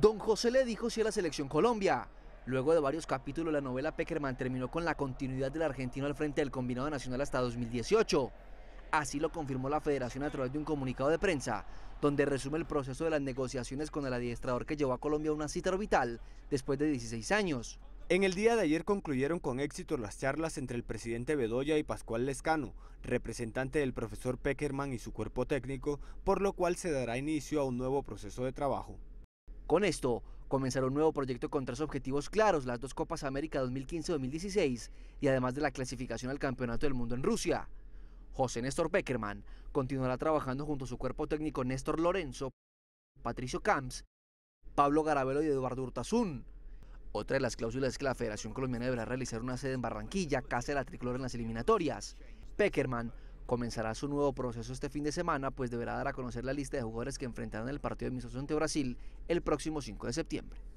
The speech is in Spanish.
Don José le dijo si a la selección Colombia. Luego de varios capítulos, la novela Peckerman terminó con la continuidad del argentino al frente del combinado nacional hasta 2018. Así lo confirmó la federación a través de un comunicado de prensa, donde resume el proceso de las negociaciones con el adiestrador que llevó a Colombia a una cita orbital después de 16 años. En el día de ayer concluyeron con éxito las charlas entre el presidente Bedoya y Pascual Lescano, representante del profesor Peckerman y su cuerpo técnico, por lo cual se dará inicio a un nuevo proceso de trabajo. Con esto, comenzará un nuevo proyecto con tres objetivos claros, las dos Copas América 2015-2016 y además de la clasificación al Campeonato del Mundo en Rusia. José Néstor Beckerman continuará trabajando junto a su cuerpo técnico Néstor Lorenzo, Patricio Camps, Pablo Garabelo y Eduardo Hurtasun. Otra de las cláusulas es que la Federación Colombiana deberá realizar una sede en Barranquilla, casa de la tricolor en las eliminatorias. Peckerman comenzará su nuevo proceso este fin de semana, pues deberá dar a conocer la lista de jugadores que enfrentarán el partido de amistoso ante Brasil el próximo 5 de septiembre.